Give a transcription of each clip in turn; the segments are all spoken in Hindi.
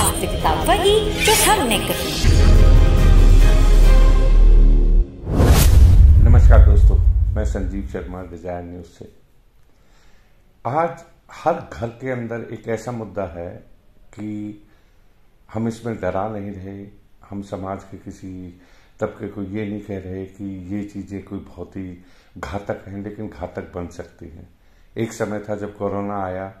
वास्तविकता वही जो हमने कही नमस्कार दोस्तों मैं संजीव शर्मा डिजायर न्यूज से आज हर घर के अंदर एक ऐसा मुद्दा है कि हम इसमें डरा नहीं रहे हम समाज के किसी तबके को ये नहीं कह रहे कि ये चीज़ें कोई बहुत ही घातक हैं लेकिन घातक बन सकती हैं एक समय था जब कोरोना आया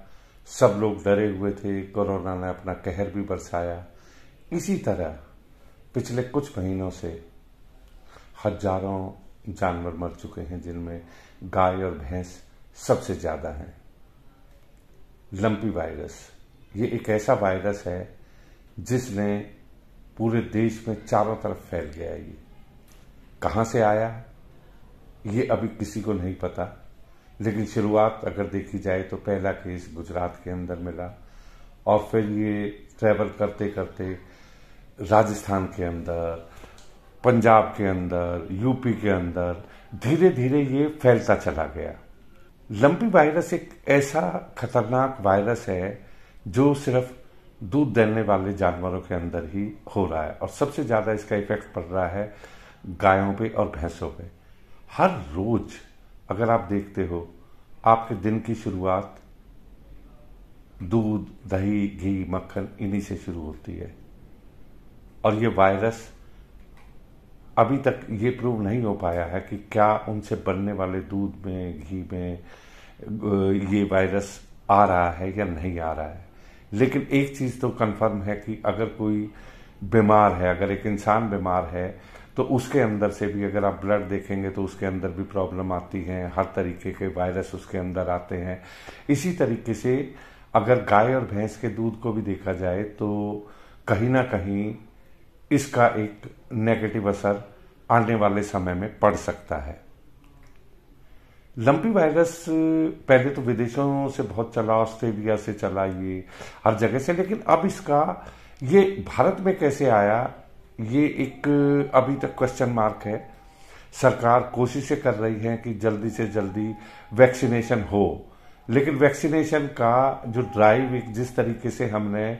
सब लोग डरे हुए थे कोरोना ने अपना कहर भी बरसाया इसी तरह पिछले कुछ महीनों से हजारों जानवर मर चुके हैं जिनमें गाय और भैंस सबसे ज़्यादा हैं लंपी वायरस ये एक ऐसा वायरस है जिसने पूरे देश में चारों तरफ फैल गया ये कहाँ से आया ये अभी किसी को नहीं पता लेकिन शुरुआत अगर देखी जाए तो पहला केस गुजरात के अंदर मिला और फिर ये ट्रैवल करते करते राजस्थान के अंदर पंजाब के अंदर यूपी के अंदर धीरे धीरे ये फैलता चला गया लंपी वायरस एक ऐसा खतरनाक वायरस है जो सिर्फ दूध देने वाले जानवरों के अंदर ही हो रहा है और सबसे ज़्यादा इसका इफेक्ट पड़ रहा है गायों पे और भैंसों पे हर रोज़ अगर आप देखते हो आपके दिन की शुरुआत दूध दही घी मक्खन इन्हीं से शुरू होती है और ये वायरस अभी तक ये प्रूव नहीं हो पाया है कि क्या उनसे बनने वाले दूध में घी में ये वायरस आ रहा है या नहीं आ रहा है लेकिन एक चीज़ तो कंफर्म है कि अगर कोई बीमार है अगर एक इंसान बीमार है तो उसके अंदर से भी अगर आप ब्लड देखेंगे तो उसके अंदर भी प्रॉब्लम आती है हर तरीके के वायरस उसके अंदर आते हैं इसी तरीके से अगर गाय और भैंस के दूध को भी देखा जाए तो कहीं ना कहीं इसका एक नेगेटिव असर आने वाले समय में पड़ सकता है लंपी वायरस पहले तो विदेशों से बहुत चला ऑस्ट्रेलिया से चला ये हर जगह से लेकिन अब इसका ये भारत में कैसे आया ये एक अभी तक क्वेश्चन मार्क है सरकार कोशिशें कर रही है कि जल्दी से जल्दी वैक्सीनेशन हो लेकिन वैक्सीनेशन का जो ड्राइव एक जिस तरीके से हमने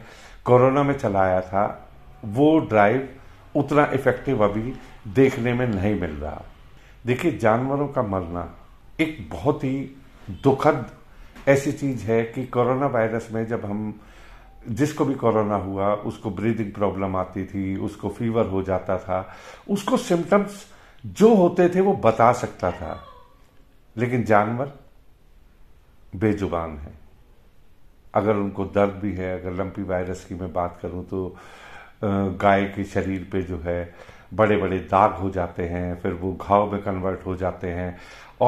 कोरोना में चलाया था वो ड्राइव उतना इफेक्टिव अभी देखने में नहीं मिल रहा देखिए जानवरों का मरना एक बहुत ही दुखद ऐसी चीज़ है कि कोरोना वायरस में जब हम जिसको भी कोरोना हुआ उसको ब्रीदिंग प्रॉब्लम आती थी उसको फीवर हो जाता था उसको सिम्टम्स जो होते थे वो बता सकता था लेकिन जानवर बेजुबान है अगर उनको दर्द भी है अगर लंपी वायरस की मैं बात करूं तो गाय के शरीर पे जो है बड़े बड़े दाग हो जाते हैं फिर वो घाव में कन्वर्ट हो जाते हैं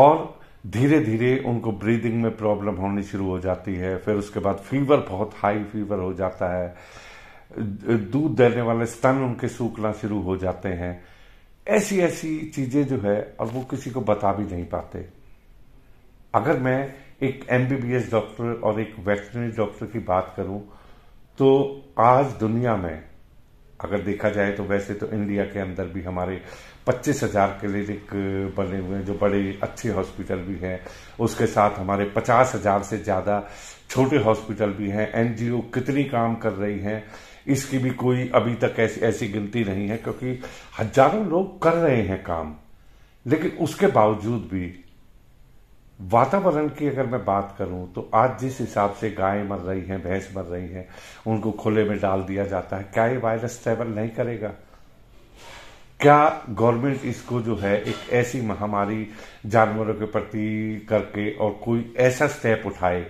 और धीरे धीरे उनको ब्रीदिंग में प्रॉब्लम होनी शुरू हो जाती है फिर उसके बाद फीवर बहुत हाई फीवर हो जाता है दूध देने वाले स्तन उनके सूखना शुरू हो जाते हैं ऐसी ऐसी चीजें जो है और वो किसी को बता भी नहीं पाते अगर मैं एक एमबीबीएस डॉक्टर और एक वेटनरी डॉक्टर की बात करूं तो आज दुनिया में अगर देखा जाए तो वैसे तो इंडिया के अंदर भी हमारे पच्चीस हज़ार क्लिनिक बने हुए हैं जो बड़े अच्छे हॉस्पिटल भी हैं उसके साथ हमारे पचास हज़ार से ज़्यादा छोटे हॉस्पिटल भी हैं एनजीओ कितनी काम कर रही हैं इसकी भी कोई अभी तक ऐसी ऐसी गिनती नहीं है क्योंकि हजारों लोग कर रहे हैं काम लेकिन उसके बावजूद भी वातावरण की अगर मैं बात करूं तो आज जिस हिसाब से गायें मर रही हैं भैंस मर रही हैं उनको खुले में डाल दिया जाता है क्या ये वायरस ट्रेवल नहीं करेगा क्या गवर्नमेंट इसको जो है एक ऐसी महामारी जानवरों के प्रति करके और कोई ऐसा स्टेप उठाए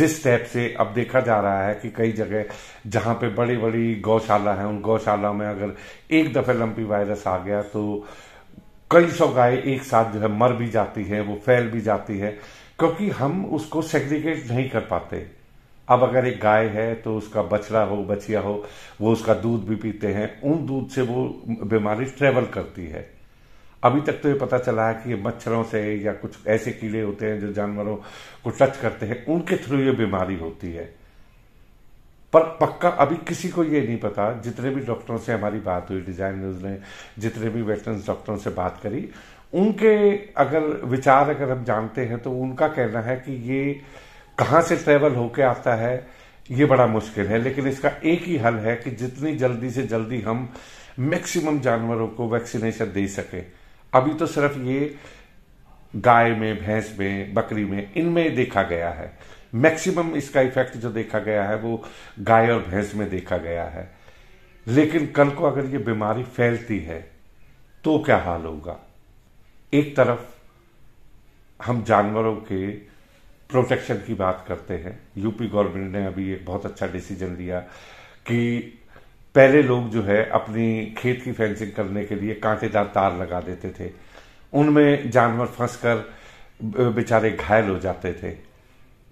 जिस स्टेप से अब देखा जा रहा है कि कई जगह जहां पे बड़ी बड़ी गौशाला है उन गौशाला में अगर एक दफे लंपी वायरस आ गया तो कई सौ गाय एक साथ जो है मर भी जाती है वो फैल भी जाती है क्योंकि हम उसको सेग्रीगेट नहीं कर पाते अब अगर एक गाय है तो उसका बछड़ा हो बछिया हो वो उसका दूध भी पीते हैं उन दूध से वो बीमारी ट्रेवल करती है अभी तक तो ये पता चला है कि ये मच्छरों से या कुछ ऐसे कीड़े होते हैं जो जानवरों को टच करते हैं उनके थ्रू ये बीमारी होती है पर पक्का अभी किसी को ये नहीं पता जितने भी डॉक्टरों से हमारी बात हुई डिजाइन ने जितने भी वेटरन्स डॉक्टरों से बात करी उनके अगर विचार अगर हम जानते हैं तो उनका कहना है कि ये कहां से ट्रेवल होके आता है ये बड़ा मुश्किल है लेकिन इसका एक ही हल है कि जितनी जल्दी से जल्दी हम मैक्सिमम जानवरों को वैक्सीनेशन दे सके अभी तो सिर्फ ये गाय में भैंस में बकरी में इनमें देखा गया है मैक्सिमम इसका इफेक्ट जो देखा गया है वो गाय और भैंस में देखा गया है लेकिन कल को अगर ये बीमारी फैलती है तो क्या हाल होगा एक तरफ हम जानवरों के प्रोटेक्शन की बात करते हैं यूपी गवर्नमेंट ने अभी एक बहुत अच्छा डिसीजन लिया कि पहले लोग जो है अपनी खेत की फेंसिंग करने के लिए कांटेदार तार लगा देते थे उनमें जानवर फंस कर बेचारे घायल हो जाते थे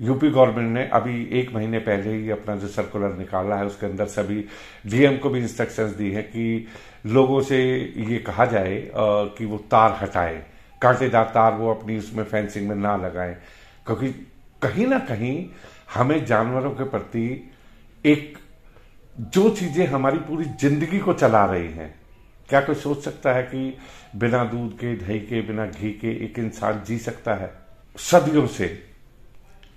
यूपी गवर्नमेंट ने अभी एक महीने पहले ही अपना जो सर्कुलर निकाला है उसके अंदर सभी डीएम को भी इंस्ट्रक्शंस दी है कि लोगों से ये कहा जाए कि वो तार हटाएं कांटेदार तार वो अपनी उसमें फेंसिंग में ना लगाएं क्योंकि कहीं ना कहीं हमें जानवरों के प्रति एक जो चीजें हमारी पूरी जिंदगी को चला रही हैं क्या कोई सोच सकता है कि बिना दूध के दही के बिना घी के एक इंसान जी सकता है सदियों से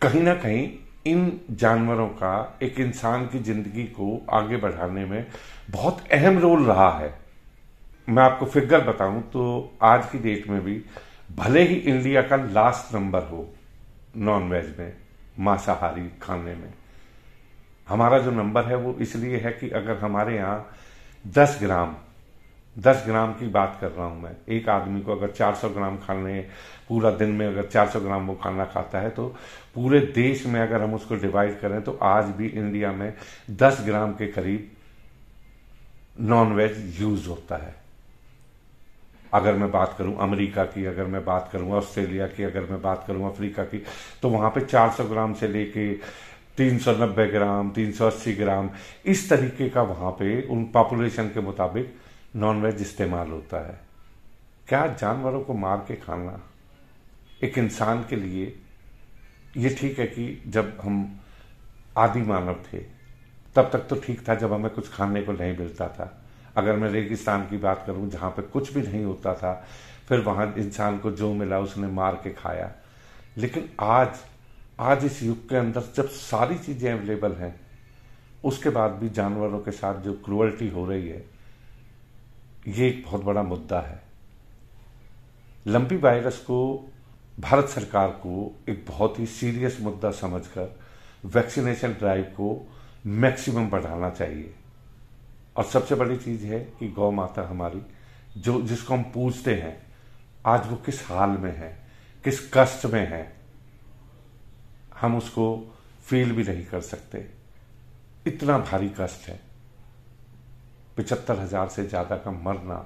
कहीं ना कहीं इन जानवरों का एक इंसान की जिंदगी को आगे बढ़ाने में बहुत अहम रोल रहा है मैं आपको फिगर बताऊं तो आज की डेट में भी भले ही इंडिया का लास्ट नंबर हो नॉन वेज में मांसाहारी खाने में हमारा जो नंबर है वो इसलिए है कि अगर हमारे यहाँ दस ग्राम दस ग्राम की बात कर रहा हूँ मैं एक आदमी को अगर 400 ग्राम खाने पूरा दिन में अगर 400 ग्राम वो खाना खाता है तो पूरे देश में अगर हम उसको डिवाइड करें तो आज भी इंडिया में 10 ग्राम के करीब नॉन वेज यूज होता है अगर मैं बात करूं अमेरिका की अगर मैं बात करूं ऑस्ट्रेलिया की अगर मैं बात करूं अफ्रीका की तो वहां पे 400 ग्राम से लेके 390 ग्राम 380 ग्राम इस तरीके का वहां पे उन पॉपुलेशन के मुताबिक नॉनवेज इस्तेमाल होता है क्या जानवरों को मार के खाना एक इंसान के लिए ये ठीक है कि जब हम आदि मानव थे तब तक तो ठीक था जब हमें कुछ खाने को नहीं मिलता था अगर मैं रेगिस्तान की बात करूं जहां पे कुछ भी नहीं होता था फिर वहां इंसान को जो मिला उसने मार के खाया लेकिन आज आज इस युग के अंदर जब सारी चीज़ें अवेलेबल हैं उसके बाद भी जानवरों के साथ जो क्रुअल्टी हो रही है ये एक बहुत बड़ा मुद्दा है लंपी वायरस को भारत सरकार को एक बहुत ही सीरियस मुद्दा समझकर वैक्सीनेशन ड्राइव को मैक्सिमम बढ़ाना चाहिए और सबसे बड़ी चीज है कि गौ माता हमारी जो जिसको हम पूजते हैं आज वो किस हाल में है किस कष्ट में है हम उसको फील भी नहीं कर सकते इतना भारी कष्ट है पिचहत्तर हजार से ज्यादा का मरना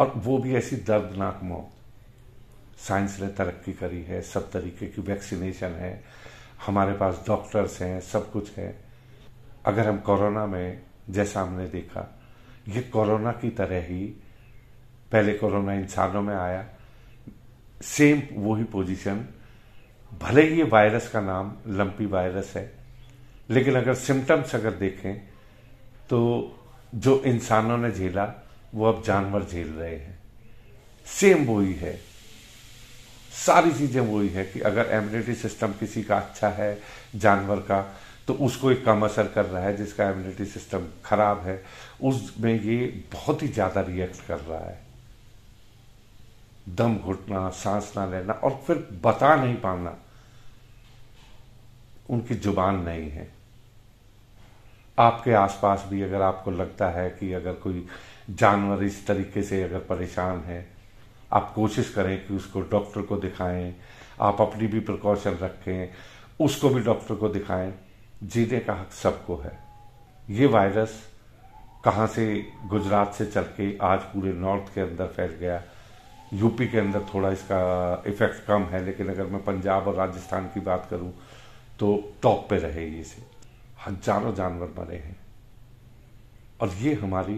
और वो भी ऐसी दर्दनाक मौत साइंस ने तरक्की करी है सब तरीके की वैक्सीनेशन है हमारे पास डॉक्टर्स हैं सब कुछ है अगर हम कोरोना में जैसा हमने देखा ये कोरोना की तरह ही पहले कोरोना इंसानों में आया सेम वही पोजीशन भले ही ये वायरस का नाम लंपी वायरस है लेकिन अगर सिम्टम्स अगर देखें तो जो इंसानों ने झेला वो अब जानवर झेल रहे हैं सेम वही है सारी चीज़ें वही है कि अगर एम्यूनिटी सिस्टम किसी का अच्छा है जानवर का तो उसको एक कम असर कर रहा है जिसका इम्यूनिटी सिस्टम खराब है उसमें ये बहुत ही ज़्यादा रिएक्ट कर रहा है दम घुटना सांस ना लेना और फिर बता नहीं पाना उनकी जुबान नहीं है आपके आसपास भी अगर आपको लगता है कि अगर कोई जानवर इस तरीके से अगर परेशान है आप कोशिश करें कि उसको डॉक्टर को दिखाएं आप अपनी भी प्रिकॉशन रखें उसको भी डॉक्टर को दिखाएं जीने का हक सबको है ये वायरस कहाँ से गुजरात से चल के आज पूरे नॉर्थ के अंदर फैल गया यूपी के अंदर थोड़ा इसका इफेक्ट कम है लेकिन अगर मैं पंजाब और राजस्थान की बात करूं तो टॉप पे रहे ये से हजारों जानवर मरे हैं और ये हमारी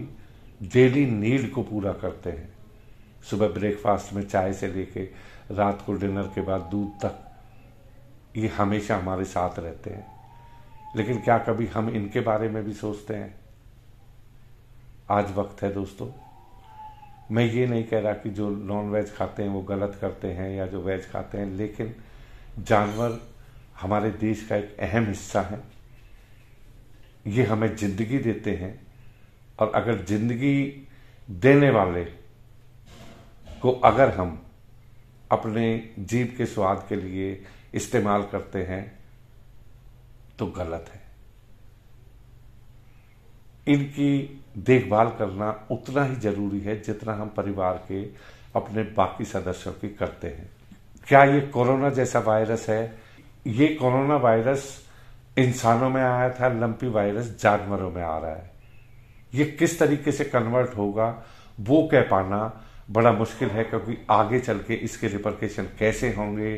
डेली नीड को पूरा करते हैं सुबह ब्रेकफास्ट में चाय से लेके रात को डिनर के बाद दूध तक ये हमेशा हमारे साथ रहते हैं लेकिन क्या कभी हम इनके बारे में भी सोचते हैं आज वक्त है दोस्तों मैं ये नहीं कह रहा कि जो नॉन वेज खाते हैं वो गलत करते हैं या जो वेज खाते हैं लेकिन जानवर हमारे देश का एक अहम हिस्सा है ये हमें जिंदगी देते हैं और अगर जिंदगी देने वाले को अगर हम अपने जीव के स्वाद के लिए इस्तेमाल करते हैं तो गलत है इनकी देखभाल करना उतना ही जरूरी है जितना हम परिवार के अपने बाकी सदस्यों की करते हैं क्या ये कोरोना जैसा वायरस है ये कोरोना वायरस इंसानों में आया था लंपी वायरस जानवरों में आ रहा है ये किस तरीके से कन्वर्ट होगा वो कह पाना बड़ा मुश्किल है क्योंकि आगे चल के इसके रिपरकेशन कैसे होंगे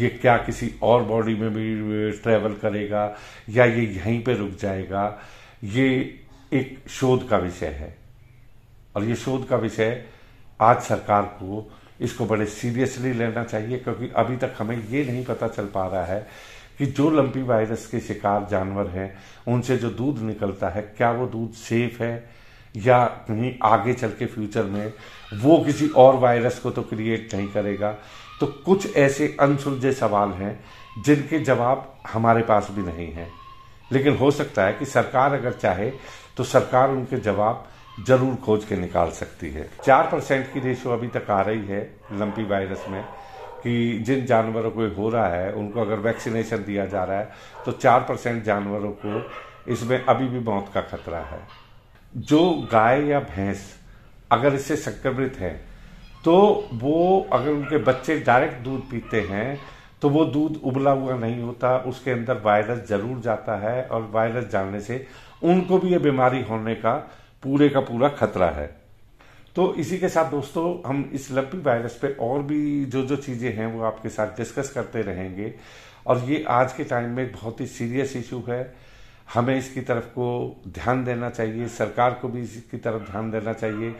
ये क्या किसी और बॉडी में भी ट्रेवल करेगा या ये यहीं पे रुक जाएगा ये एक शोध का विषय है और ये शोध का विषय आज सरकार को इसको बड़े सीरियसली लेना चाहिए क्योंकि अभी तक हमें ये नहीं पता चल पा रहा है कि जो लंपी वायरस के शिकार जानवर हैं उनसे जो दूध निकलता है क्या वो दूध सेफ है या कहीं आगे चल के फ्यूचर में वो किसी और वायरस को तो क्रिएट नहीं करेगा तो कुछ ऐसे अनसुलझे सवाल हैं जिनके जवाब हमारे पास भी नहीं हैं लेकिन हो सकता है कि सरकार अगर चाहे तो सरकार उनके जवाब जरूर खोज के निकाल सकती है चार परसेंट की रेशो अभी तक आ रही है लंपी वायरस में कि जिन जानवरों को हो रहा है उनको अगर वैक्सीनेशन दिया जा रहा है तो चार परसेंट जानवरों को इसमें अभी भी मौत का खतरा है जो गाय या भैंस अगर इससे संक्रमित है तो वो अगर उनके बच्चे डायरेक्ट दूध पीते हैं तो वो दूध उबला हुआ नहीं होता उसके अंदर वायरस जरूर जाता है और वायरस जाने से उनको भी ये बीमारी होने का पूरे का पूरा खतरा है तो इसी के साथ दोस्तों हम इस लंबी वायरस पे और भी जो जो चीज़ें हैं वो आपके साथ डिस्कस करते रहेंगे और ये आज के टाइम में बहुत ही सीरियस इशू है हमें इसकी तरफ को ध्यान देना चाहिए सरकार को भी इसकी तरफ ध्यान देना चाहिए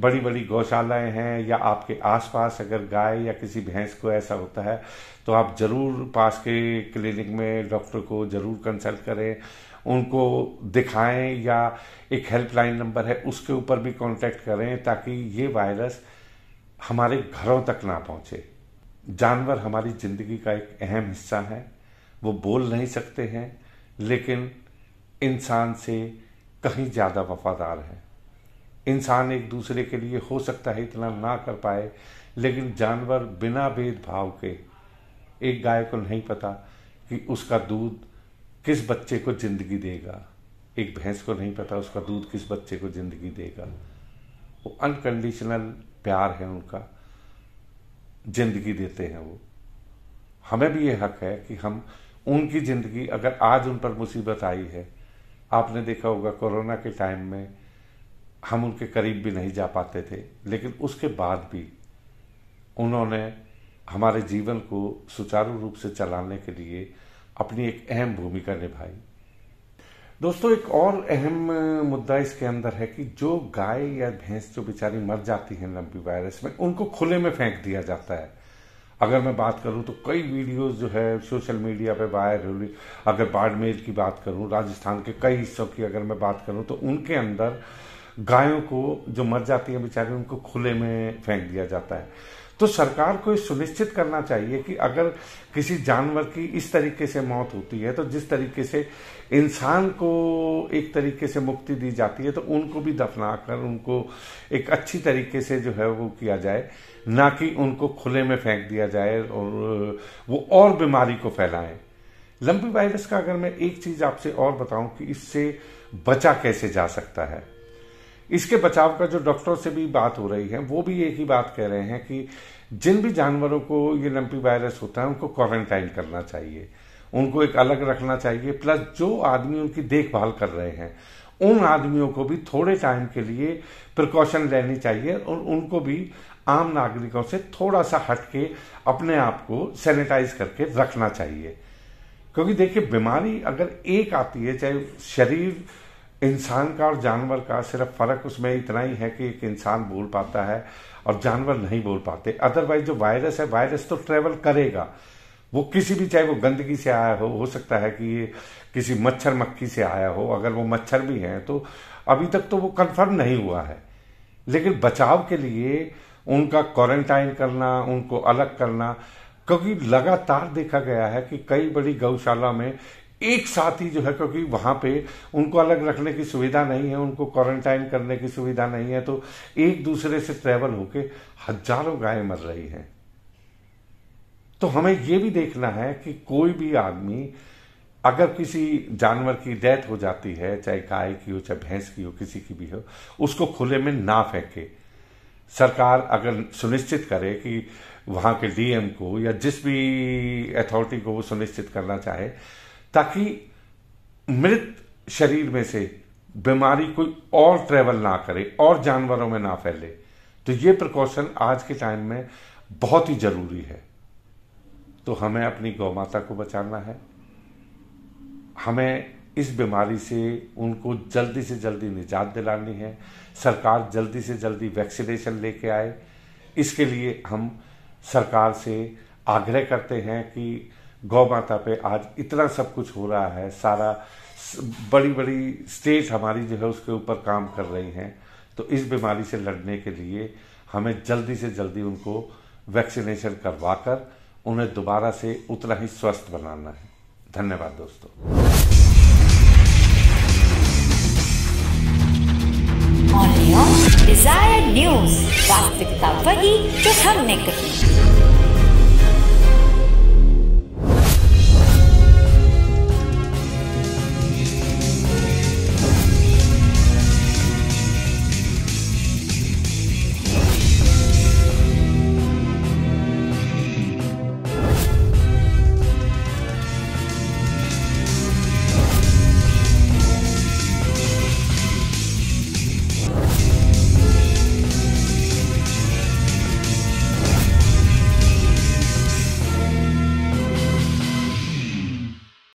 बड़ी बड़ी गौशालाएं हैं या आपके आसपास अगर गाय या किसी भैंस को ऐसा होता है तो आप ज़रूर पास के क्लिनिक में डॉक्टर को ज़रूर कंसल्ट करें उनको दिखाएं या एक हेल्पलाइन नंबर है उसके ऊपर भी कांटेक्ट करें ताकि ये वायरस हमारे घरों तक ना पहुंचे जानवर हमारी ज़िंदगी का एक अहम हिस्सा है वो बोल नहीं सकते हैं लेकिन इंसान से कहीं ज़्यादा वफादार है इंसान एक दूसरे के लिए हो सकता है इतना ना कर पाए लेकिन जानवर बिना भेदभाव के एक गाय को नहीं पता कि उसका दूध किस बच्चे को ज़िंदगी देगा एक भैंस को नहीं पता उसका दूध किस बच्चे को ज़िंदगी देगा वो अनकंडीशनल प्यार है उनका ज़िंदगी देते हैं वो हमें भी ये हक है कि हम उनकी ज़िंदगी अगर आज उन पर मुसीबत आई है आपने देखा होगा कोरोना के टाइम में हम उनके करीब भी नहीं जा पाते थे लेकिन उसके बाद भी उन्होंने हमारे जीवन को सुचारू रूप से चलाने के लिए अपनी एक अहम भूमिका निभाई दोस्तों एक और अहम मुद्दा इसके अंदर है कि जो गाय या भैंस जो बेचारी मर जाती है लंबी वायरस में उनको खुले में फेंक दिया जाता है अगर मैं बात करूं तो कई वीडियोस जो है सोशल मीडिया पे वायरल हुई अगर बाड़मेर की बात करूं राजस्थान के कई हिस्सों की अगर मैं बात करूं तो उनके अंदर गायों को जो मर जाती है बेचारे उनको खुले में फेंक दिया जाता है तो सरकार को यह सुनिश्चित करना चाहिए कि अगर किसी जानवर की इस तरीके से मौत होती है तो जिस तरीके से इंसान को एक तरीके से मुक्ति दी जाती है तो उनको भी दफना कर उनको एक अच्छी तरीके से जो है वो किया जाए ना कि उनको खुले में फेंक दिया जाए और वो और बीमारी को फैलाएं लंबी वायरस का अगर मैं एक चीज़ आपसे और बताऊं कि इससे बचा कैसे जा सकता है इसके बचाव का जो डॉक्टरों से भी बात हो रही है वो भी एक ही बात कह रहे हैं कि जिन भी जानवरों को ये लंपी वायरस होता है उनको क्वारंटाइन करना चाहिए उनको एक अलग रखना चाहिए प्लस जो आदमी उनकी देखभाल कर रहे हैं उन आदमियों को भी थोड़े टाइम के लिए प्रिकॉशन लेनी चाहिए और उनको भी आम नागरिकों से थोड़ा सा हटके अपने आप को सैनिटाइज करके रखना चाहिए क्योंकि देखिए बीमारी अगर एक आती है चाहे शरीर इंसान का और जानवर का सिर्फ फ़र्क उसमें इतना ही है कि एक इंसान बोल पाता है और जानवर नहीं बोल पाते अदरवाइज जो वायरस है वायरस तो ट्रेवल करेगा वो किसी भी चाहे वो गंदगी से आया हो हो सकता है कि ये किसी मच्छर मक्खी से आया हो अगर वो मच्छर भी हैं तो अभी तक तो वो कंफर्म नहीं हुआ है लेकिन बचाव के लिए उनका क्वारंटाइन करना उनको अलग करना क्योंकि लगातार देखा गया है कि कई बड़ी गौशाला में एक साथ ही जो है क्योंकि वहाँ पे उनको अलग रखने की सुविधा नहीं है उनको क्वारंटाइन करने की सुविधा नहीं है तो एक दूसरे से ट्रैवल होके हजारों गायें मर रही हैं तो हमें यह भी देखना है कि कोई भी आदमी अगर किसी जानवर की डेथ हो जाती है चाहे गाय की हो चाहे भैंस की हो किसी की भी हो उसको खुले में ना फेंके सरकार अगर सुनिश्चित करे कि वहां के डीएम को या जिस भी अथॉरिटी को वो सुनिश्चित करना चाहे ताकि मृत शरीर में से बीमारी कोई और ट्रेवल ना करे और जानवरों में ना फैले तो ये प्रिकॉशन आज के टाइम में बहुत ही जरूरी है तो हमें अपनी गौ माता को बचाना है हमें इस बीमारी से उनको जल्दी से जल्दी निजात दिलानी है सरकार जल्दी से जल्दी वैक्सीनेशन लेके आए इसके लिए हम सरकार से आग्रह करते हैं कि गौ माता पे आज इतना सब कुछ हो रहा है सारा बड़ी बड़ी स्टेट हमारी जो है उसके ऊपर काम कर रही हैं तो इस बीमारी से लड़ने के लिए हमें जल्दी से जल्दी उनको वैक्सीनेशन करवा कर उन्हें दोबारा से उतना ही स्वस्थ बनाना है धन्यवाद दोस्तों डिजायर न्यूज वास्तविकता वही जो हमने कही